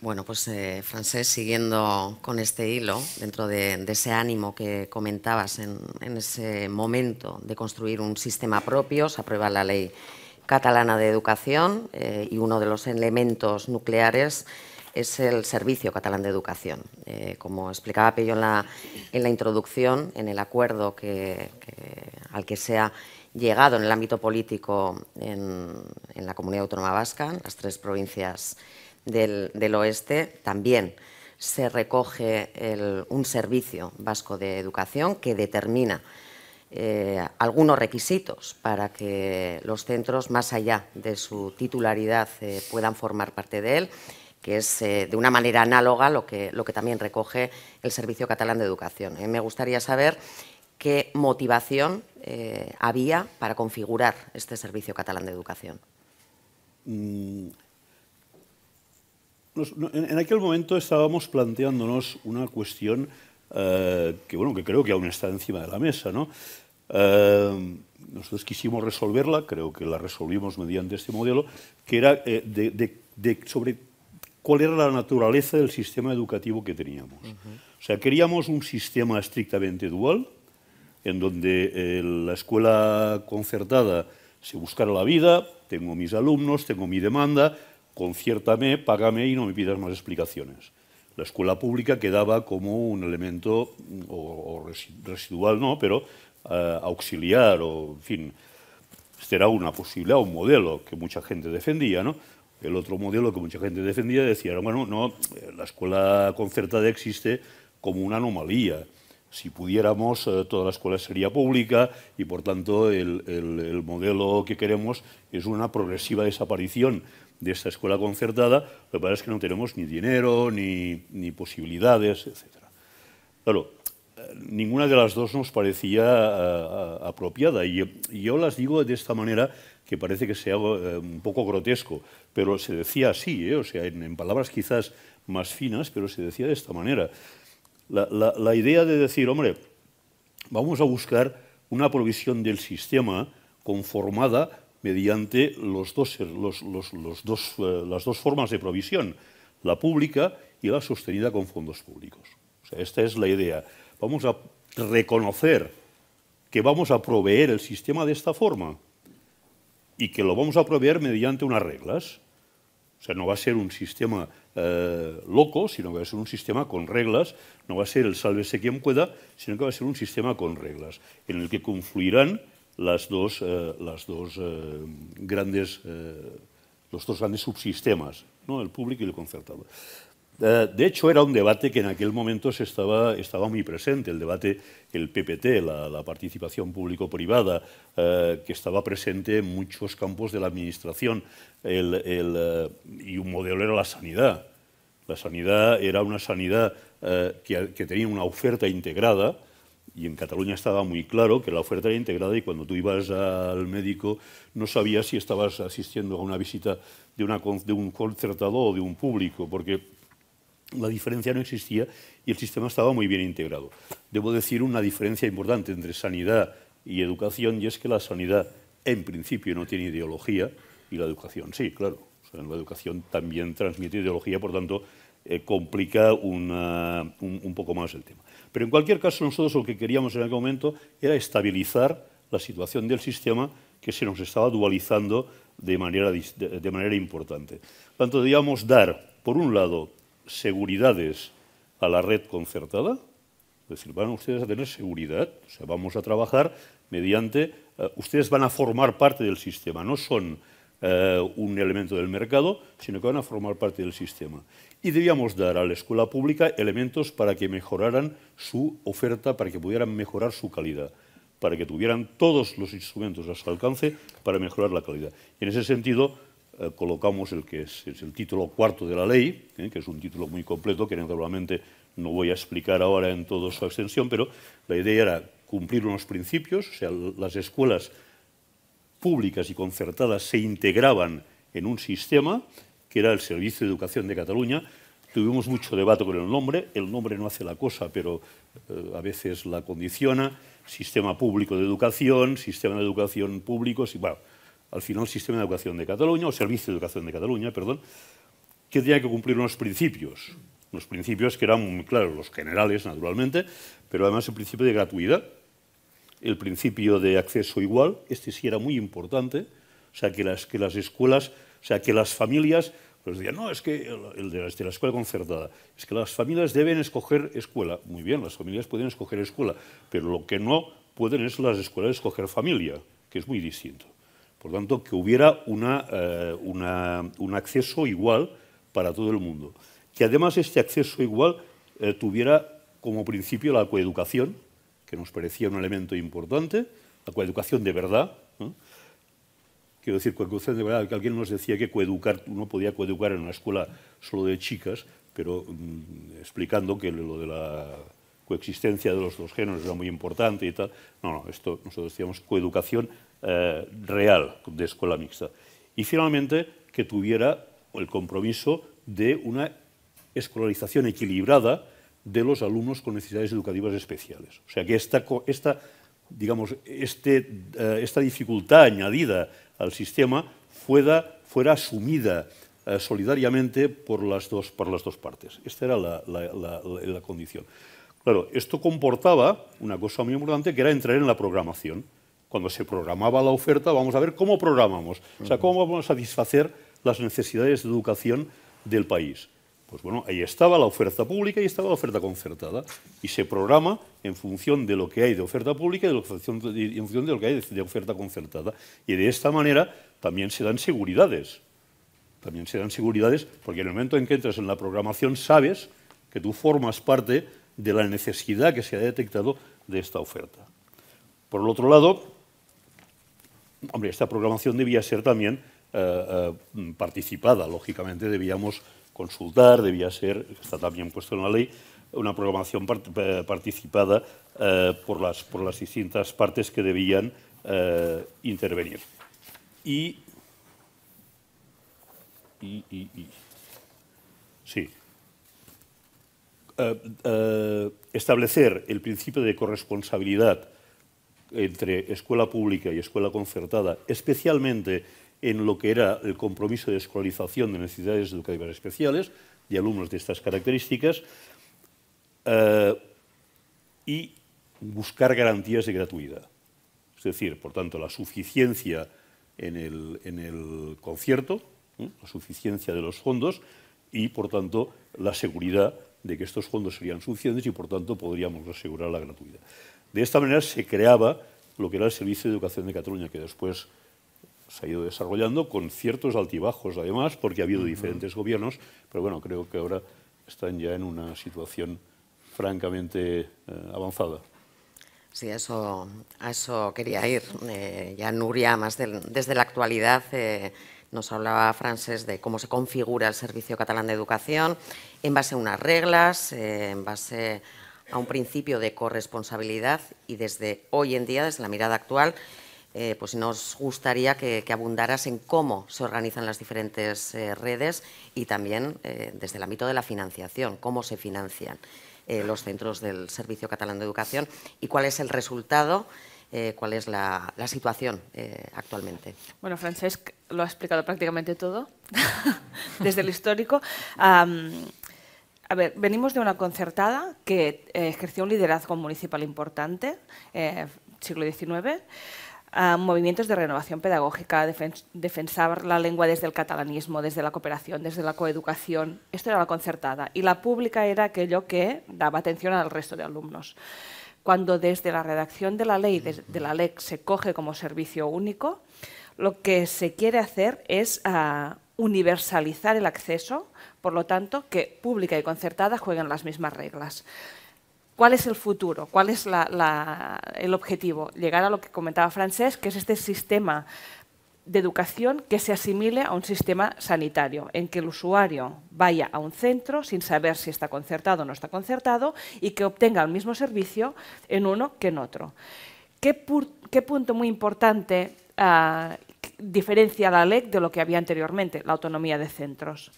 Bueno, pues eh, Francés, siguiendo con este hilo, dentro de, ese ánimo que comentabas en, ese momento de construir un sistema propio, se aprueba la ley catalana de educación eh, y uno de los elementos nucleares es el Servicio Catalán de Educación. Eh, como explicaba Pello en la, introducción, en el acuerdo que, al que se ha llegado en el ámbito político en, en la comunidad autónoma vasca, las tres provincias del, Oeste también se recoge un servicio vasco de educación que determina eh, algunos requisitos para que los centros, más allá de su titularidad, eh, puedan formar parte de él, que es eh, de una manera análoga lo que, lo que también recoge el Servicio Catalán de Educación. me gustaría saber qué motivación había para configurar este Servicio Catalán de Educación. Mm, en aquel momento estábamos planteándonos una cuestión eh, que, que creo que aún está encima de la mesa. Eh, nosotros quisimos resolverla, creo que la resolvimos mediante este modelo, que era eh, sobre cuál era la naturaleza del sistema educativo que teníamos. O sea, queríamos un sistema estrictamente dual, en donde la escuela concertada se buscara la vida, tengo mis alumnos, tengo mi demanda, conciértame, págame y no me pidas más explicaciones. La escuela pública quedaba como un elemento, mm, residual no, pero eh, auxiliar, o en fin, este era una posibilidad, un modelo que mucha gente defendía, ¿no? El otro modelo que mucha gente defendía decía, bueno, no, eh, la escuela concertada existe como una anomalía. Si pudiéramos, eh, toda la escuela sería pública y, por tanto, el modelo que queremos es una progresiva desaparición de esta escuela concertada, lo que pasa es que no tenemos ni dinero, ni, posibilidades, etc. Claro, eh, ninguna de las dos nos parecía eh, eh, apropiada. Y yo las digo de esta manera que parece que sea un poco grotesco, pero se decía así, o sea, en, palabras quizás más finas, pero se decía de esta manera. La, la idea de decir, hombre, vamos a buscar una provisión del sistema conformada mediante los eh, las dos formas de provisión, la pública y la sostenida con fondos públicos. sea, esta es la idea. Vamos a reconocer que vamos a proveer el sistema de esta forma y que lo vamos a proveer mediante unas reglas. O sea, no va a ser un sistema eh, loco, sino que va a ser un sistema con reglas, no va a ser el sálvese quien pueda, sino que va a ser un sistema con reglas, en el que confluirán las dos, eh, las dos eh, grandes, eh, los dos grandes subsistemas, ¿no? el público y el concertado. de hecho, era un debate que en aquel momento se estaba, estaba muy presente, el debate, el PPT, la, participación público-privada, que estaba presente en muchos campos de la administración, el, el, y un modelo era la sanidad. La sanidad era una sanidad que, tenía una oferta integrada, y en Cataluña estaba muy claro que la oferta era integrada y cuando tú ibas al médico no sabías si estabas asistiendo a una visita de, de un concertado o de un público, porque la diferencia no existía y el sistema estaba muy bien integrado. Debo decir una diferencia importante entre sanidad y educación y es que la sanidad en principio no tiene ideología y la educación sí, claro. O sea, la educación también transmite ideología, por tanto, eh, complica un, poco más el tema. Pero en cualquier caso, nosotros lo que queríamos en aquel momento era estabilizar la situación del sistema que se nos estaba dualizando de manera, importante. Tanto, debíamos dar, por un lado, seguridades a la red concertada, es decir, van ustedes a tener seguridad, o sea, vamos a trabajar mediante, eh, ustedes van a formar parte del sistema, no son eh, un elemento del mercado, sino que van a formar parte del sistema y debíamos dar a la escuela pública elementos para que mejoraran su oferta, para que pudieran mejorar su calidad, para que tuvieran todos los instrumentos a su alcance para mejorar la calidad. Y en ese sentido eh, colocamos el que es, el título cuarto de la ley, ¿eh? que es un título muy completo que naturalmente no voy a explicar ahora en toda su extensión, pero la idea era cumplir unos principios, o sea, las escuelas públicas y concertadas se integraban en un sistema que era el Servicio de Educación de Cataluña. Tuvimos mucho debate con el nombre, el nombre no hace la cosa, pero eh, a veces la condiciona. Sistema público de educación, sistema de educación público, si, bueno, al final Sistema de Educación de Cataluña, o Servicio de Educación de Cataluña, perdón, que tenía que cumplir unos principios, unos principios que eran muy claros, los generales, naturalmente, pero además el principio de gratuidad, el principio de acceso igual, este sí era muy importante, o sea, que las, que las escuelas o sea, que las familias, pues decían, no, es que el, de, la, de este, la escuela concertada, es que las familias deben escoger escuela. Muy bien, las familias pueden escoger escuela, pero lo que no pueden es las escuelas escoger familia, que es muy distinto. Por tanto, que hubiera una, eh, una, un acceso igual para todo el mundo. Que además este acceso igual eh, tuviera como principio la coeducación, que nos parecía un elemento importante, la coeducación de verdad, Quiero decir, cuando de verdad, que alguien nos decía que coeducar, uno podía coeducar en una escuela solo de chicas, pero mm, explicando que lo de la coexistencia de los dos géneros era muy importante y tal. No, no, esto nosotros decíamos coeducación eh, real de escuela mixta. Y finalmente, que tuviera el compromiso de una escolarización equilibrada de los alumnos con necesidades educativas especiales. O sea, que esta, esta digamos, este, eh, esta dificultad añadida al sistema fuera, asumida eh, solidariamente por las, dos, partes. Esta era la, la, condición. Claro, esto comportaba una cosa muy importante que era entrar en la programación. Cuando se programaba la oferta, vamos a ver cómo programamos, o sea, cómo vamos a satisfacer las necesidades de educación del país. Pues bueno, ahí estaba la oferta pública y estaba la oferta concertada. Y se programa en función de lo que hay de oferta pública y, en función de lo que hay de oferta concertada. Y de esta manera también se dan seguridades. También se dan seguridades porque en el momento en que entras en la programación sabes que tú formas parte de la necesidad que se ha detectado de esta oferta. Por el otro lado, hombre, esta programación debía ser también eh, eh, participada, lógicamente debíamos consultar, debía ser, está también puesto en la ley, una programación eh, participada eh, por, las, por las distintas partes que debían eh, intervenir. Y, sí. establecer el principio de corresponsabilidad entre escuela pública y escuela concertada, especialmente en lo que era el compromiso de escolarización de necesidades educativas especiales y alumnos de estas características eh, y buscar garantías de gratuidad. Es decir, por tanto, la suficiencia en el, concierto, ¿eh? la suficiencia de los fondos y, por tanto, la seguridad de que estos fondos serían suficientes y, por tanto, podríamos asegurar la gratuidad. De esta manera se creaba lo que era el Servicio de Educación de Cataluña, que después se ha ido desarrollando con ciertos altibajos, además, porque ha habido diferentes gobiernos, pero bueno, creo que ahora están ya en una situación francamente eh, avanzada. Sí, eso, a eso quería ir. Eh, ya Nuria, más desde la actualidad, eh, nos hablaba Francés de cómo se configura el Servicio Catalán de Educación en base a unas reglas, en base a un principio de corresponsabilidad y desde hoy en día, desde la mirada actual, eh, pues nos gustaría que, abundaras en cómo se organizan las diferentes eh, redes y también eh, desde el ámbito de la financiación, cómo se financian los centros del Servicio Catalán de Educación y cuál es el resultado cuál es la, situación actualmente. Bueno, Francesc lo ha explicado prácticamente todo, desde el histórico. a ver, venimos de una concertada que ejerció un liderazgo municipal importante, siglo XIX a movimientos de renovación pedagógica, defensar la lengua desde el catalanismo, desde la cooperación, desde la coeducación. Esto era la concertada. Y la pública era aquello que daba atención al resto de alumnos. Cuando desde la redacción de la ley, de, la ley se coge como servicio único, lo que se quiere hacer es ah, universalizar el acceso, por lo tanto, que pública y concertada jueguen las mismas reglas. ¿Cuál es el futuro? ¿Cuál es el objetivo? Llegar a lo que comentaba Francés, que es este sistema de educación que se asimile a un sistema sanitario, en que el usuario vaya a un centro sin saber si está concertado o no está concertado y que obtenga el mismo servicio en uno que en otro. ¿Qué, punto muy importante ah, diferencia la ley de lo que había anteriormente, la autonomía de centros?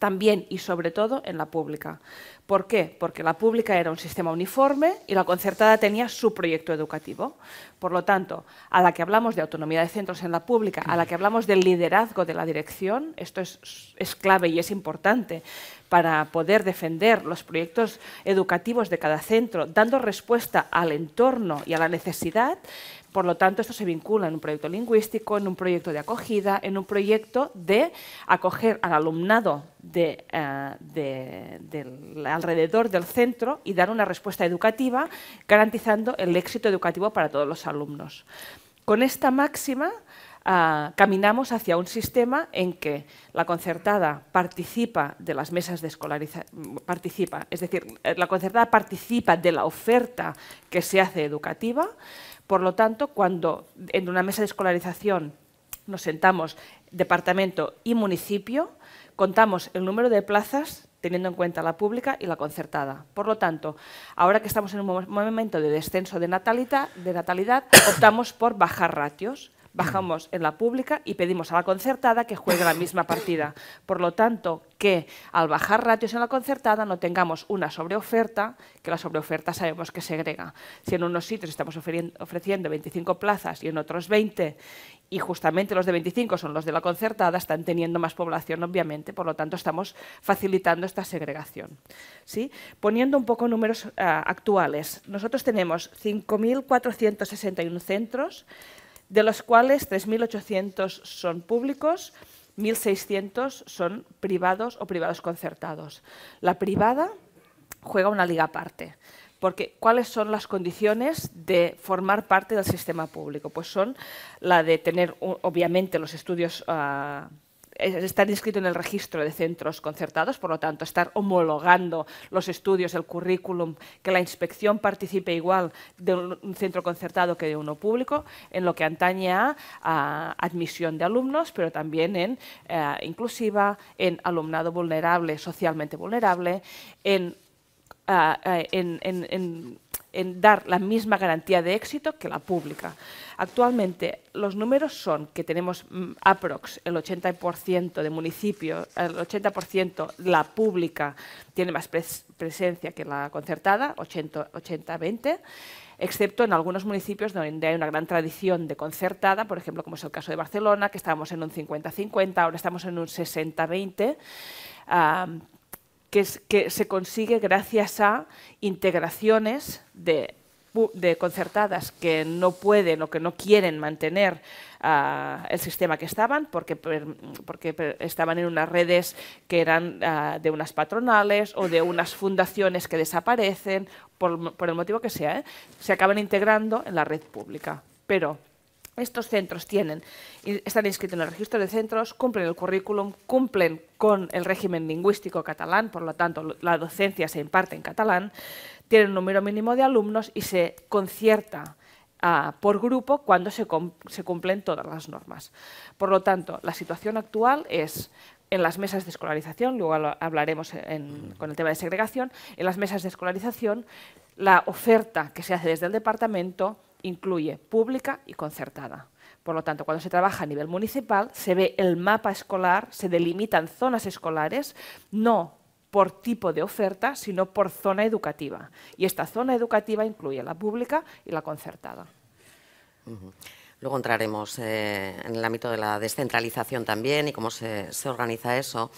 también y sobre todo en la pública. ¿Por qué? Porque la pública era un sistema uniforme y la concertada tenía su proyecto educativo. Por lo tanto, a la que hablamos de autonomía de centros en la pública, a la que hablamos del liderazgo de la dirección, esto es, clave y es importante para poder defender los proyectos educativos de cada centro, dando respuesta al entorno y a la necesidad, por lo tanto, esto se vincula en un proyecto lingüístico, en un proyecto de acogida, en un proyecto de acoger al alumnado eh, alrededor del centro y dar una respuesta educativa garantizando el éxito educativo para todos los alumnos. Con esta máxima ah, caminamos hacia un sistema en que la concertada participa de las mesas de escolarización, participa, es decir, eh, la concertada participa de la oferta que se hace educativa, por lo tanto, cuando en una mesa de escolarización nos sentamos departamento y municipio, contamos el número de plazas teniendo en cuenta la pública y la concertada. Por lo tanto, ahora que estamos en un momento de descenso de natalidad, de natalidad optamos por bajar ratios. Bajamos en la pública y pedimos a la concertada que juegue la misma partida. Por lo tanto, que al bajar ratios en la concertada no tengamos una sobreoferta, que la sobreoferta sabemos que segrega. Si en unos sitios estamos ofreciendo 25 plazas y en otros 20, y justamente los de 25 son los de la concertada, están teniendo más población, obviamente, por lo tanto estamos facilitando esta segregación. ¿sí? Poniendo un poco números ah, actuales, nosotros tenemos 5.461 centros, de los cuales 3.800 son públicos, 1.600 son privados o privados concertados. La privada juega una liga aparte. Porque, ¿cuáles son las condiciones de formar parte del sistema público? Pues son la de tener, obviamente, los estudios ah, estar inscrito en el registro de centros concertados, por lo tanto, estar homologando los estudios, el currículum, que la inspección participe igual de un centro concertado que de uno público, en lo que antaña a, admisión de alumnos, pero también en eh, inclusiva, en alumnado vulnerable, socialmente vulnerable, en en, dar la misma garantía de éxito que la pública. Actualmente los números son que tenemos mm, aprox el 80% de municipios, el 80% la pública tiene más presencia que la concertada, 80-20 excepto en algunos municipios donde hay una gran tradición de concertada, por ejemplo, como es el caso de Barcelona, que estábamos en un 50-50, ahora estamos en un 60-20, que, que se consigue gracias a integraciones de concertadas que no pueden o que no quieren mantener ah, el sistema que estaban porque, porque estaban en unas redes que eran ah, de unas patronales o de unas fundaciones que desaparecen, por, el motivo que sea, ¿eh? se acaban integrando en la red pública. Pero estos centros tienen, están inscritos en el registro de centros, cumplen el currículum, cumplen con el régimen lingüístico catalán, por lo tanto la docencia se imparte en catalán, tienen un número mínimo de alumnos y se concierta ah, por grupo cuando se, cumplen todas las normas. Por lo tanto, la situación actual es en las mesas de escolarización, luego hablaremos con el tema de segregación, en las mesas de escolarización la oferta que se hace desde el departamento incluye pública y concertada. Por lo tanto, cuando se trabaja a nivel municipal, se ve el mapa escolar, se delimitan zonas escolares, no por tipo de oferta, sino por zona educativa. Y esta zona educativa incluye la pública y la concertada. Luego entraremos eh, en el ámbito de la descentralización también y cómo se organiza eso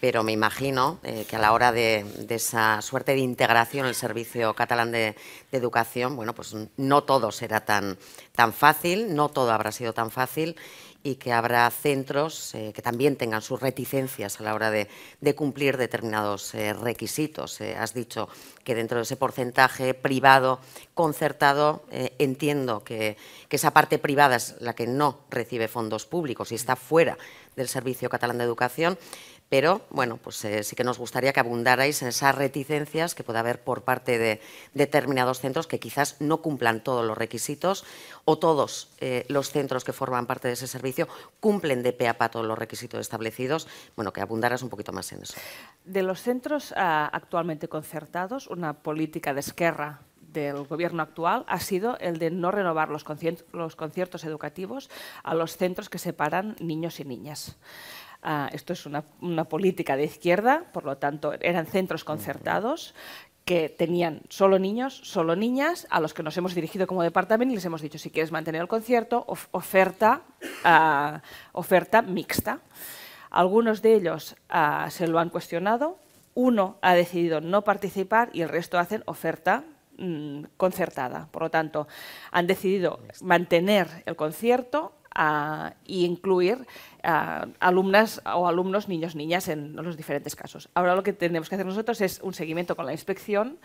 pero me imagino eh, que a la hora de, esa suerte de integración en el Servicio Catalán de, Educación, bueno, pues no todo será tan, tan fácil, no todo habrá sido tan fácil y que habrá centros eh, que también tengan sus reticencias a la hora de, cumplir determinados eh, requisitos. has dicho que dentro de ese porcentaje privado concertado entiendo que esa parte privada es la que no recibe fondos públicos y está fuera del Servicio Catalán de Educación pero bueno, pues eh, sí que nos gustaría que abundarais en esas reticencias que puede haber por parte de determinados centros que quizás no cumplan todos los requisitos o todos eh, los centros que forman parte de ese servicio cumplen de pe a pa todos los requisitos establecidos. Bueno, que abundaras un poquito más en eso. De los centros ah, actualmente concertados, una política de esquerra del gobierno actual ha sido el de no renovar los, conciertos educativos a los centros que separan niños y niñas. Ah, esto es una, política de izquierda, por lo tanto eran centros concertados que tenían solo niños, solo niñas, a los que nos hemos dirigido como departamento y les hemos dicho, si quieres mantener el concierto, oferta, ah, oferta mixta. Algunos de ellos ah, se lo han cuestionado, uno ha decidido no participar y el resto hacen oferta mm, concertada. Por lo tanto, han decidido mantener el concierto y incluir alumnas o alumnos, niños, niñas en los diferentes casos. Ahora lo que tenemos que hacer nosotros es un seguimiento con la inspección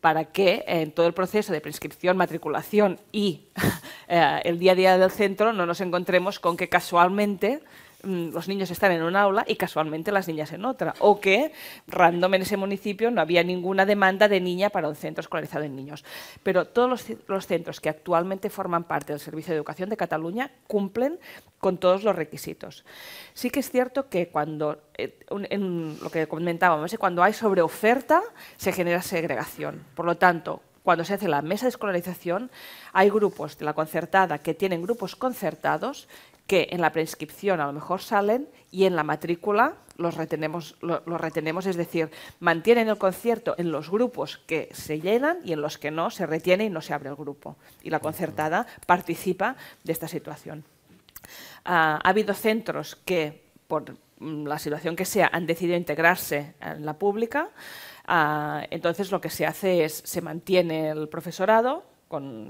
para que en todo el proceso de prescripción, matriculación y eh, el día a día del centro no nos encontremos con que casualmente Mm, los niños están en una aula y casualmente las niñas en otra. O que, random en ese municipio, no había ninguna demanda de niña para un centro escolarizado en niños. Pero todos los, centros que actualmente forman parte del Servicio de Educación de Cataluña cumplen con todos los requisitos. Sí que es cierto que cuando, eh, en lo que comentábamos, ¿eh? cuando hay sobreoferta, se genera segregación. Por lo tanto, cuando se hace la mesa de escolarización, hay grupos de la concertada que tienen grupos concertados que en la prescripción a lo mejor salen y en la matrícula los retenemos, retenemos, es decir, mantienen el concierto en los grupos que se llenan y en los que no se retiene y no se abre el grupo. Y la concertada participa de esta situación. Ah, ha habido centros que, por mm, la situación que sea, han decidido integrarse en la pública. Ah, entonces lo que se hace es, se mantiene el profesorado,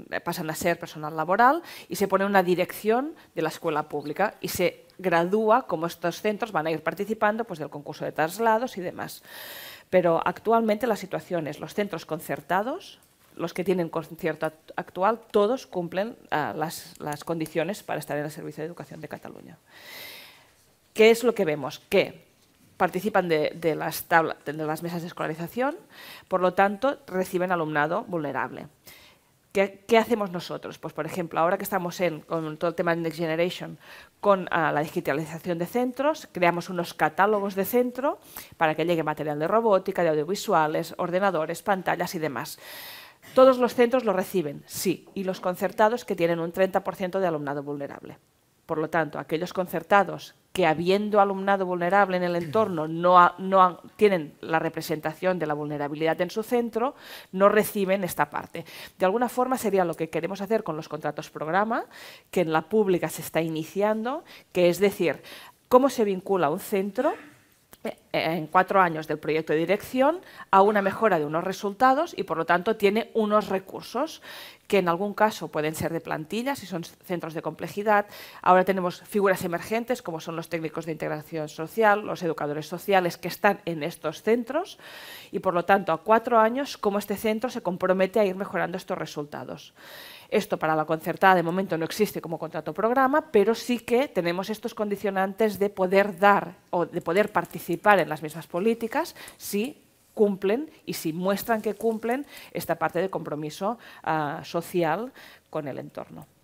eh, pasan a ser personal laboral y se pone una dirección de la escuela pública y se gradúa como estos centros van a ir participando pues, del concurso de traslados y demás. Pero actualmente la situación es los centros concertados, los que tienen concierto actual, todos cumplen ah, las, condiciones para estar en el Servicio de Educación de Cataluña. ¿Qué es lo que vemos? participan de, las mesas de escolarización, por lo tanto, reciben alumnado vulnerable. ¿Qué, hacemos nosotros? Pues, por ejemplo, ahora que estamos con todo el tema de Next Generation, con ah, la digitalización de centros, creamos unos catálogos de centro para que llegue material de robótica, de audiovisuales, ordenadores, pantallas y demás. ¿Todos los centros lo reciben? Sí. Y los concertados que tienen un 30% de alumnado vulnerable. Por lo tanto, aquellos concertados que habiendo alumnado vulnerable en el entorno no, tienen la representación de la vulnerabilidad en su centro, no reciben esta parte. De alguna forma sería lo que queremos hacer con los contratos programa, que en la pública se está iniciando, que es decir, cómo se vincula un centro eh, en cuatro años del proyecto de dirección a una mejora de unos resultados y por lo tanto tiene unos recursos que en algún caso pueden ser de plantilla si son centros de complejidad. Ahora tenemos figuras emergentes como son los técnicos de integración social, los educadores sociales que están en estos centros y por lo tanto a cuatro años cómo este centro se compromete a ir mejorando estos resultados. Esto para la concertada de momento no existe como contrato programa, pero sí que tenemos estos condicionantes de poder dar o de poder participar en las mismas políticas si cumplen y si muestran que cumplen esta parte de compromiso ah, social con el entorno.